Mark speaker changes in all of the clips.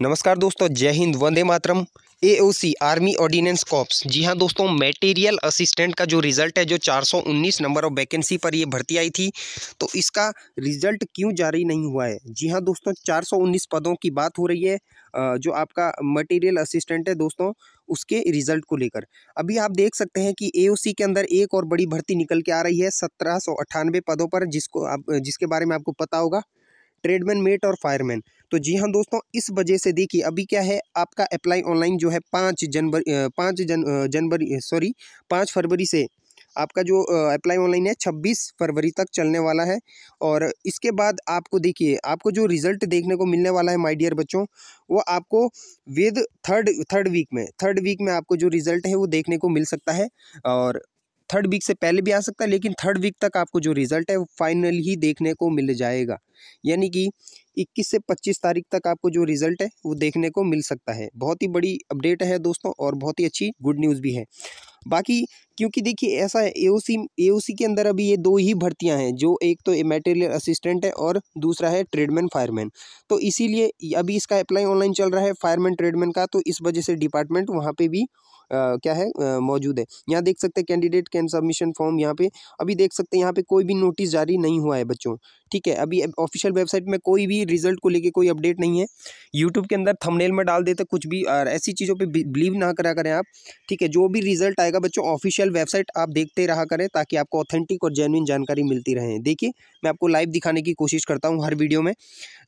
Speaker 1: नमस्कार दोस्तों जय हिंद वंदे मातरम एओसी आर्मी ऑर्डिनेंस कॉप्स जी हाँ दोस्तों मटेरियल असिस्टेंट का जो रिजल्ट है जो 419 नंबर ऑफ वैकेंसी पर ये भर्ती आई थी तो इसका रिजल्ट क्यों जारी नहीं हुआ है जी हाँ दोस्तों 419 पदों की बात हो रही है जो आपका मटेरियल असिस्टेंट है दोस्तों उसके रिजल्ट को लेकर अभी आप देख सकते हैं कि एओसी के अंदर एक और बड़ी भर्ती निकल के आ रही है सत्रह पदों पर जिसको आप जिसके बारे में आपको पता होगा ट्रेडमैन मेट और फायरमैन तो जी हाँ दोस्तों इस वजह से देखिए अभी क्या है आपका अप्लाई ऑनलाइन जो है पाँच जनवरी पाँच जन जनवरी सॉरी पाँच फरवरी से आपका जो अप्लाई ऑनलाइन है छब्बीस फरवरी तक चलने वाला है और इसके बाद आपको देखिए आपको जो रिज़ल्ट देखने को मिलने वाला है माय डियर बच्चों वो आपको विद थर्ड थर्ड वीक में थर्ड वीक में आपको जो रिज़ल्ट है वो देखने को मिल सकता है और थर्ड वीक से पहले भी आ सकता है लेकिन थर्ड वीक तक आपको जो रिज़ल्ट है वो फाइनल ही देखने को मिल जाएगा यानी कि 21 से 25 तारीख तक आपको जो रिजल्ट है वो देखने को मिल सकता है बहुत ही बड़ी अपडेट है दोस्तों और बहुत ही अच्छी गुड न्यूज़ भी है बाकी क्योंकि देखिए ऐसा है एओसी एओसी के अंदर अभी ये दो ही भर्तियां हैं जो एक तो मेटेरियल असिस्टेंट है और दूसरा है ट्रेडमैन फायरमैन तो इसीलिए अभी इसका अप्लाई ऑनलाइन चल रहा है फायरमैन ट्रेडमैन का तो इस वजह से डिपार्टमेंट वहाँ पे भी क्या है मौजूद है यहाँ देख सकते हैं कैंडिडेट कैन सबमिशन फॉर्म यहाँ पे अभी देख सकते हैं यहाँ पे कोई भी नोटिस जारी नहीं हुआ है बच्चों ठीक है अभी ऑफिशियल वेबसाइट में कोई भी रिजल्ट को लेके कोई अपडेट नहीं है यूट्यूब के अंदर थंबनेल में डाल देते कुछ भी और ऐसी चीज़ों पर बिलीव ना करा करें आप ठीक है जो भी रिजल्ट आएगा बच्चों ऑफिशियल वेबसाइट आप देखते रहा करें ताकि आपको ऑथेंटिक और जेनुइन जानकारी मिलती रहे देखिए मैं आपको लाइव दिखाने की कोशिश करता हूँ हर वीडियो में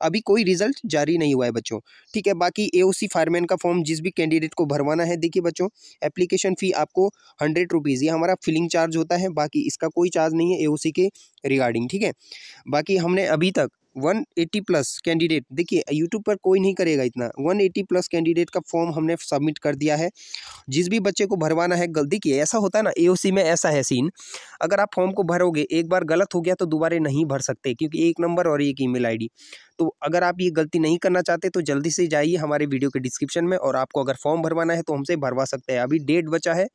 Speaker 1: अभी कोई रिजल्ट जारी नहीं हुआ है बच्चों ठीक है बाकी ए फायरमैन का फॉर्म जिस भी कैंडिडेट को भरवाना है देखिए बच्चों एप्लीकेशन फ़ी आपको हंड्रेड रुपीज़ ये हमारा फिलिंग चार्ज होता है बाकी इसका कोई चार्ज नहीं है ए के रिगार्डिंग ठीक है बाकी हमने अभी तक वन एटी प्लस कैंडिडेट देखिए यूट्यूब पर कोई नहीं करेगा इतना वन एटी प्लस कैंडिडेट का फॉर्म हमने सबमिट कर दिया है जिस भी बच्चे को भरवाना है गलती की ऐसा होता है ना एओसी में ऐसा है सीन अगर आप फॉर्म को भरोगे एक बार गलत हो गया तो दोबारा नहीं भर सकते क्योंकि एक नंबर और एक ईमेल आईडी तो अगर आप ये गलती नहीं करना चाहते तो जल्दी से जाइए हमारे वीडियो के डिस्क्रिप्शन में और आपको अगर फॉर्म भरवाना है तो हमसे भरवा सकते हैं अभी डेट बचा है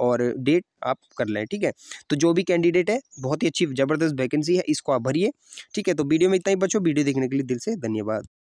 Speaker 1: और डेट आप कर लें ठीक है तो जो भी कैंडिडेट है बहुत ही अच्छी ज़बरदस्त वैकेंसी है इसको आप भरिए ठीक है तो वीडियो में इतना ही बचो वीडियो देखने के लिए दिल से धन्यवाद